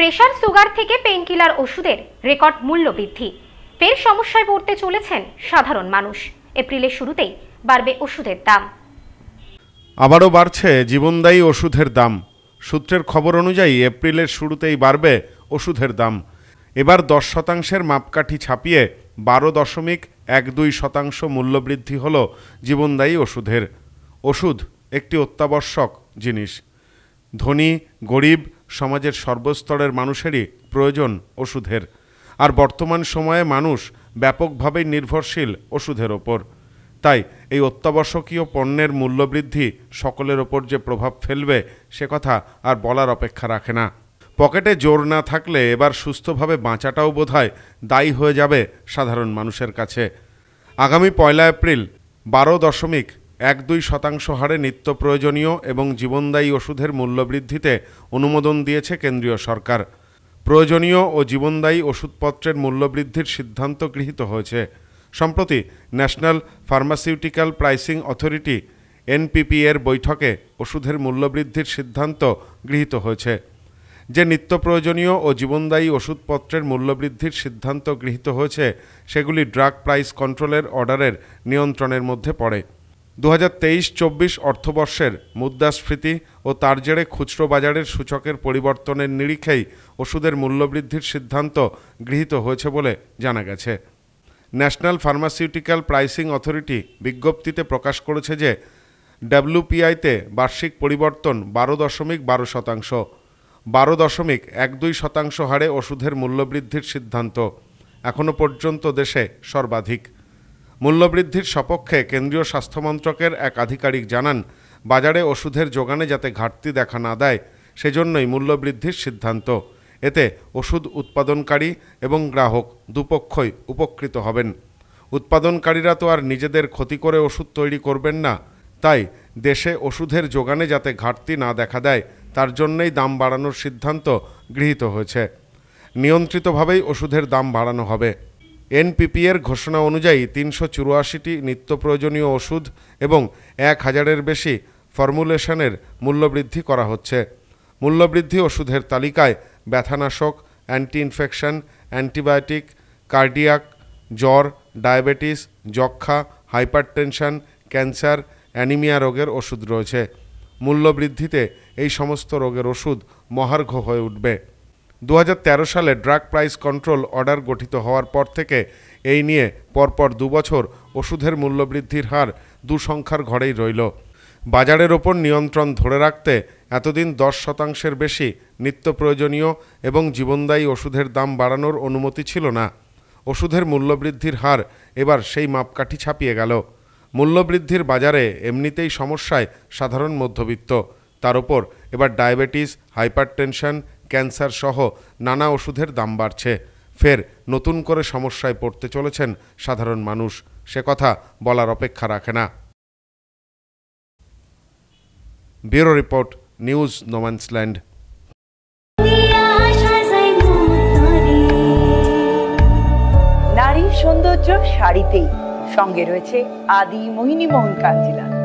pressure sugar থেকে painkiller ওষুধের record মূল্য বৃদ্ধি ফের সমস্যায় পড়তে চলেছেন সাধারণ মানুষ এপ্রিলের শুরুতেই বাড়বে ওষুধের দাম আবারও বাড়ছে জীবনদায়ী ওষুধের দাম সূত্রের খবর অনুযায়ী এপ্রিলের শুরুতেই বাড়বে ওষুধের দাম এবার দশ শতাংশের মাপকাঠি ছাপিয়ে বারো দশমিক এক দুই শতাংশ মূল্যবৃদ্ধি হল জীবনদায়ী ওষুধের ওষুধ একটি অত্যাবশ্যক জিনিস ধনী গরিব সমাজের সর্বস্তরের মানুষেরই প্রয়োজন ওষুধের আর বর্তমান সময়ে মানুষ ব্যাপকভাবেই নির্ভরশীল ওষুধের ওপর তাই এই অত্যাবশ্যকীয় পণ্যের মূল্যবৃদ্ধি সকলের ওপর যে প্রভাব ফেলবে সে কথা আর বলার অপেক্ষা রাখে না পকেটে জোর না থাকলে এবার সুস্থভাবে বাঁচাটাও বোধহয় দায়ী হয়ে যাবে সাধারণ মানুষের কাছে আগামী পয়লা এপ্রিল বারো দশমিক এক দুই শতাংশ হারে নিত্য প্রয়োজনীয় এবং জীবনদায়ী ওষুধের মূল্যবৃদ্ধিতে অনুমোদন দিয়েছে কেন্দ্রীয় সরকার প্রয়োজনীয় ও জীবনদায়ী ওষুধপত্রের মূল্যবৃদ্ধির সিদ্ধান্ত গৃহীত হয়েছে সম্প্রতি national pharmaceutical pricing authority NPP এর বৈঠকে ওষুধের মূল্যবৃদ্ধির সিদ্ধান্ত গৃহীত হয়েছে যে নিত্য প্রয়োজনীয় ও জীবনদায়ী ওষুধপত্রের মূল্যবৃদ্ধির সিদ্ধান্ত গৃহীত হয়েছে সেগুলি ড্রাগ প্রাইস কন্ট্রোলের অর্ডারের নিয়ন্ত্রণের মধ্যে পড়ে দু হাজার তেইশ চব্বিশ অর্থবর্ষের মুদ্রাস্ফীতি ও তার জেরে খুচরো বাজারের সূচকের পরিবর্তনের নিরিখেই ওষুধের মূল্যবৃদ্ধির সিদ্ধান্ত গৃহীত হয়েছে বলে জানা গেছে ন্যাশনাল ফার্মাসিউটিক্যাল প্রাইসিং অথরিটি বিজ্ঞপ্তিতে প্রকাশ করেছে যে ডাব্লুপিআইতে বার্ষিক পরিবর্তন বারো দশমিক বারো শতাংশ বারো দশমিক এক দুই শতাংশ হারে ওষুধের মূল্যবৃদ্ধির সিদ্ধান্ত এখনও পর্যন্ত দেশে সর্বাধিক মূল্যবৃদ্ধির সপক্ষে কেন্দ্রীয় স্বাস্থ্যমন্ত্রকের এক আধিকারিক জানান বাজারে ওষুধের যোগানে যাতে ঘাটতি দেখা না দেয় সেজন্যই মূল্যবৃদ্ধির সিদ্ধান্ত এতে ওষুধ উৎপাদনকারী এবং গ্রাহক দুপক্ষই উপকৃত হবেন উৎপাদনকারীরা তো আর নিজেদের ক্ষতি করে ওষুধ তৈরি করবেন না তাই দেশে ওষুধের যোগানে যাতে ঘাটতি না দেখা দেয় তার জন্যই দাম বাড়ানোর সিদ্ধান্ত গৃহীত হয়েছে নিয়ন্ত্রিতভাবেই ওষুধের দাম বাড়ানো হবে এনপিপিএর ঘোষণা অনুযায়ী তিনশো চুরাশিটি নিত্য প্রয়োজনীয় ওষুধ এবং এক হাজারের বেশি ফর্মুলেশনের মূল্যবৃদ্ধি করা হচ্ছে মূল্যবৃদ্ধি ওষুধের তালিকায় ব্যথানাশক অ্যান্টি ইনফেকশন অ্যান্টিবায়োটিক কার্ডিয়াক জ্বর ডায়াবেটিস যক্ষা হাইপারটেনশন ক্যান্সার অ্যানিমিয়া রোগের ওষুধ রয়েছে মূল্যবৃদ্ধিতে এই সমস্ত রোগের ওষুধ মহার্ঘ হয়ে উঠবে দু সালে ড্রাগ প্রাইস কন্ট্রোল অর্ডার গঠিত হওয়ার পর থেকে এই নিয়ে পরপর দুবছর ওষুধের মূল্যবৃদ্ধির হার দুসংখ্যার ঘরেই রইল বাজারের ওপর নিয়ন্ত্রণ ধরে রাখতে এতদিন দশ শতাংশের বেশি নিত্য প্রয়োজনীয় এবং জীবনদায়ী ওষুধের দাম বাড়ানোর অনুমতি ছিল না ওষুধের মূল্যবৃদ্ধির হার এবার সেই মাপকাঠি ছাপিয়ে গেল মূল্যবৃদ্ধির বাজারে এমনিতেই সমস্যায় সাধারণ মধ্যবিত্ত তার ওপর এবার ডায়াবেটিস হাইপারটেনশন ক্যান্সার সহ নানা ওষুধের দাম বাড়ছে ফের নতুন করে সমস্যায় পড়তে চলেছেন সাধারণ মানুষ সে কথা বলার অপেক্ষা রাখে না ব্যুরো রিপোর্ট নিউজ নোম্যান্সল্যান্ড নারী সৌন্দর্য শাড়িতেই সঙ্গে রয়েছে আদি মোহিনী মোহন কাঞ্জিলা